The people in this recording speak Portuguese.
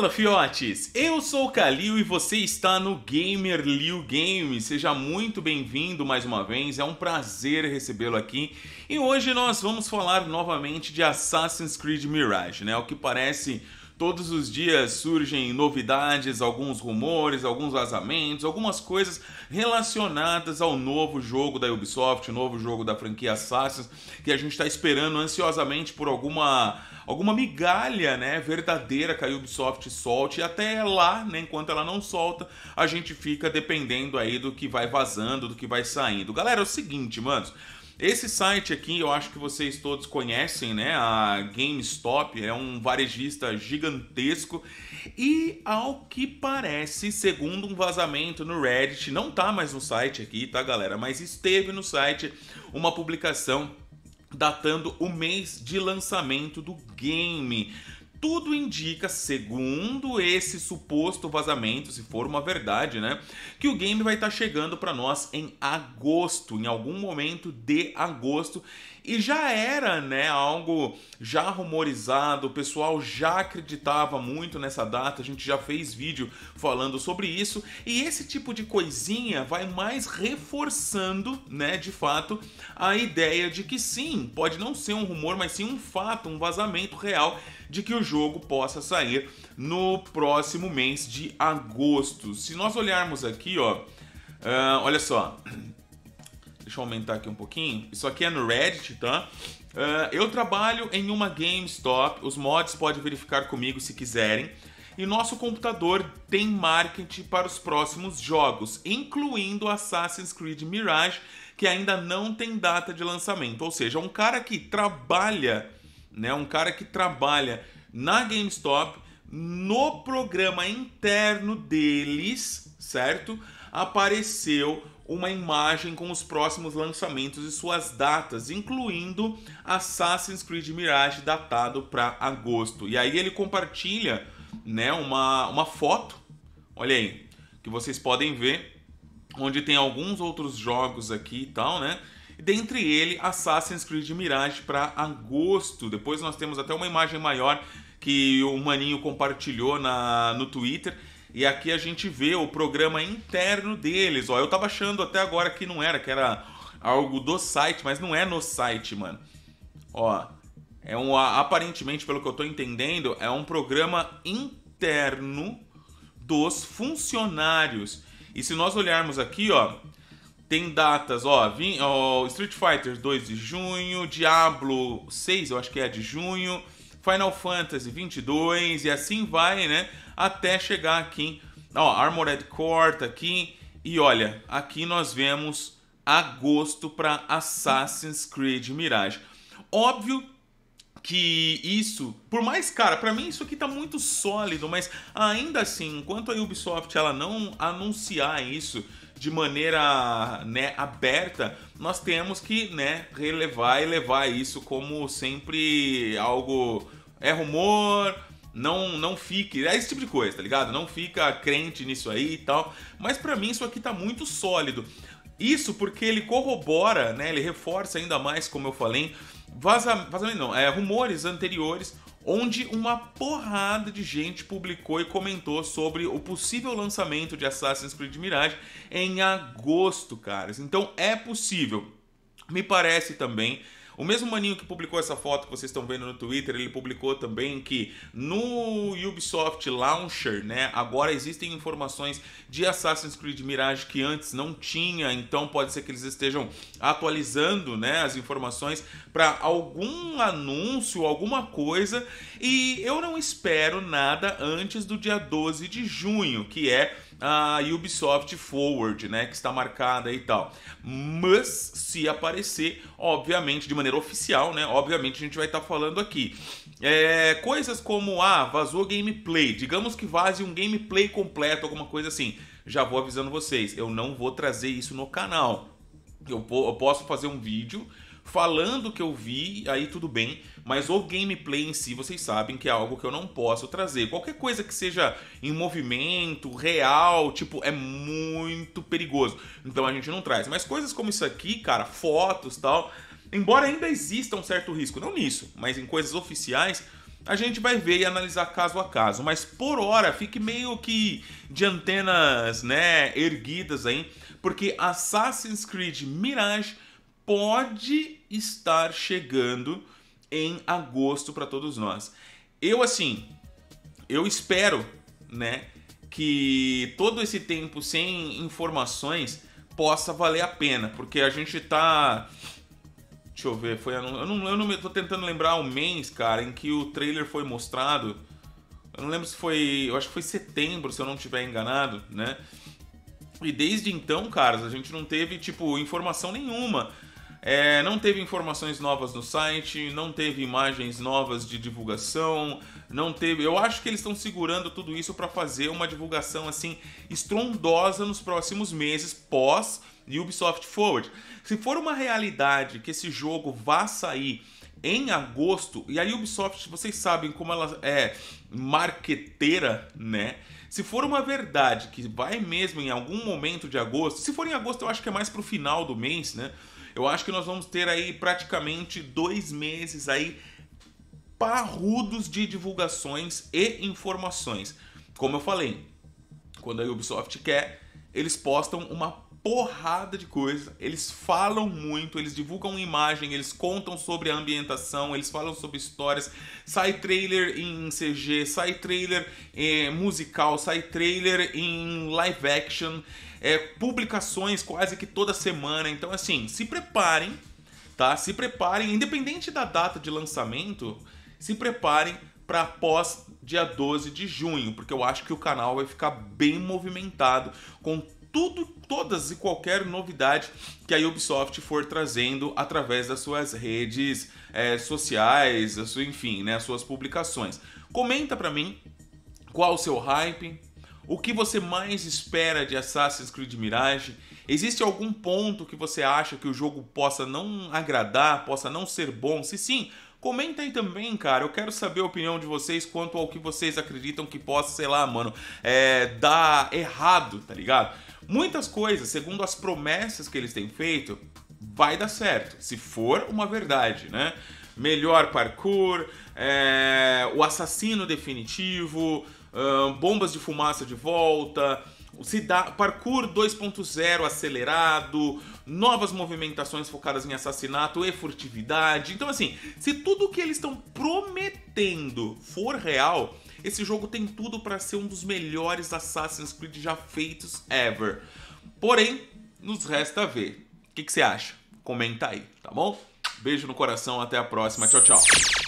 Fala fiotes, eu sou o Kalil e você está no Gamer Liu Games. Seja muito bem-vindo mais uma vez, é um prazer recebê-lo aqui. E hoje nós vamos falar novamente de Assassin's Creed Mirage, né? O que parece Todos os dias surgem novidades, alguns rumores, alguns vazamentos, algumas coisas relacionadas ao novo jogo da Ubisoft, novo jogo da franquia Assassin's, que a gente está esperando ansiosamente por alguma alguma migalha, né, verdadeira que a Ubisoft solte. E até lá, né, enquanto ela não solta, a gente fica dependendo aí do que vai vazando, do que vai saindo. Galera, é o seguinte, manos. Esse site aqui eu acho que vocês todos conhecem, né? A GameStop é um varejista gigantesco e ao que parece, segundo um vazamento no Reddit, não tá mais no site aqui, tá galera, mas esteve no site uma publicação datando o mês de lançamento do game tudo indica, segundo esse suposto vazamento, se for uma verdade, né, que o game vai estar tá chegando para nós em agosto, em algum momento de agosto. E já era, né, algo já rumorizado, o pessoal já acreditava muito nessa data, a gente já fez vídeo falando sobre isso, e esse tipo de coisinha vai mais reforçando, né, de fato, a ideia de que sim, pode não ser um rumor, mas sim um fato, um vazamento real de que o jogo possa sair no próximo mês de agosto. Se nós olharmos aqui, ó, uh, olha só, deixa eu aumentar aqui um pouquinho. Isso aqui é no Reddit, tá? Uh, eu trabalho em uma GameStop, os mods podem verificar comigo se quiserem. E nosso computador tem marketing para os próximos jogos, incluindo Assassin's Creed Mirage, que ainda não tem data de lançamento. Ou seja, um cara que trabalha, né? Um cara que trabalha na GameStop, no programa interno deles, certo? Apareceu uma imagem com os próximos lançamentos e suas datas, incluindo Assassin's Creed Mirage datado para agosto. E aí ele compartilha, né, uma, uma foto. Olha aí, que vocês podem ver onde tem alguns outros jogos aqui e tal, né? dentre ele Assassin's Creed Mirage para agosto. Depois nós temos até uma imagem maior que o Maninho compartilhou na, no Twitter. E aqui a gente vê o programa interno deles. Ó, eu tava achando até agora que não era, que era algo do site, mas não é no site, mano. Ó, é um aparentemente, pelo que eu tô entendendo, é um programa interno dos funcionários. E se nós olharmos aqui, ó, tem datas, ó, vim, ó, Street Fighter 2 de junho, Diablo 6, eu acho que é de junho, Final Fantasy 22 e assim vai, né? Até chegar aqui, ó, Armored Core tá aqui e olha, aqui nós vemos agosto para Assassin's Creed Mirage. Óbvio que isso, por mais cara, para mim isso aqui tá muito sólido, mas ainda assim, enquanto a Ubisoft ela não anunciar isso de maneira né, aberta, nós temos que né, relevar e levar isso como sempre algo é rumor, não não fique, é esse tipo de coisa, tá ligado? Não fica crente nisso aí e tal. Mas para mim isso aqui tá muito sólido. Isso porque ele corrobora, né? Ele reforça ainda mais, como eu falei, vaza, vazamento não, é, rumores anteriores onde uma porrada de gente publicou e comentou sobre o possível lançamento de Assassin's Creed Mirage em agosto, caras. Então é possível. Me parece também o mesmo maninho que publicou essa foto que vocês estão vendo no Twitter, ele publicou também que no Ubisoft Launcher, né, agora existem informações de Assassin's Creed Mirage que antes não tinha, então pode ser que eles estejam atualizando, né, as informações para algum anúncio, alguma coisa, e eu não espero nada antes do dia 12 de junho, que é a Ubisoft Forward, né, que está marcada e tal. Mas se aparecer, obviamente, de maneira oficial, né, obviamente a gente vai estar tá falando aqui. É, coisas como, ah, vazou gameplay, digamos que vaze um gameplay completo, alguma coisa assim. Já vou avisando vocês, eu não vou trazer isso no canal. eu, eu posso fazer um vídeo falando que eu vi, aí tudo bem, mas o gameplay em si, vocês sabem que é algo que eu não posso trazer. Qualquer coisa que seja em movimento, real, tipo, é muito perigoso. Então a gente não traz. Mas coisas como isso aqui, cara, fotos tal, embora ainda exista um certo risco, não nisso, mas em coisas oficiais, a gente vai ver e analisar caso a caso, mas por hora fique meio que de antenas, né, erguidas aí, porque Assassin's Creed Mirage pode estar chegando em agosto para todos nós. Eu assim, eu espero, né, que todo esse tempo sem informações possa valer a pena, porque a gente tá Deixa eu ver, foi eu não, eu não, eu tô tentando lembrar o mês, cara, em que o trailer foi mostrado. Eu não lembro se foi, eu acho que foi setembro, se eu não estiver enganado, né? E desde então, caras, a gente não teve tipo informação nenhuma é, não teve informações novas no site, não teve imagens novas de divulgação, não teve. Eu acho que eles estão segurando tudo isso para fazer uma divulgação assim estrondosa nos próximos meses pós Ubisoft Forward. Se for uma realidade que esse jogo vá sair em agosto, e a Ubisoft, vocês sabem como ela é marqueteira, né? Se for uma verdade que vai mesmo em algum momento de agosto, se for em agosto, eu acho que é mais pro final do mês, né? Eu acho que nós vamos ter aí praticamente dois meses aí parrudos de divulgações e informações. Como eu falei, quando a Ubisoft quer, eles postam uma porrada de coisa. Eles falam muito, eles divulgam imagem, eles contam sobre a ambientação, eles falam sobre histórias. Sai trailer em CG, sai trailer eh, musical, sai trailer em live action é, publicações quase que toda semana. Então, assim, se preparem, tá? Se preparem, independente da data de lançamento, se preparem para após dia 12 de junho, porque eu acho que o canal vai ficar bem movimentado com tudo, todas e qualquer novidade que a Ubisoft for trazendo através das suas redes é, sociais, sua, enfim, né, suas publicações. Comenta para mim qual o seu hype, o que você mais espera de Assassin's Creed Mirage? Existe algum ponto que você acha que o jogo possa não agradar, possa não ser bom? Se sim, Comenta aí também, cara. Eu quero saber a opinião de vocês quanto ao que vocês acreditam que possa, sei lá, mano, é, dar errado, tá ligado? Muitas coisas, segundo as promessas que eles têm feito, vai dar certo, se for uma verdade, né? melhor parkour, é, o assassino definitivo, bombas de fumaça de volta, parkour 2.0 acelerado, novas movimentações focadas em assassinato e furtividade. Então, assim, se tudo o que eles estão prometendo for real, esse jogo tem tudo para ser um dos melhores Assassin's Creed já feitos ever. Porém, nos resta ver. O que você acha? Comenta aí, tá bom? Beijo no coração, até a próxima. Tchau, tchau.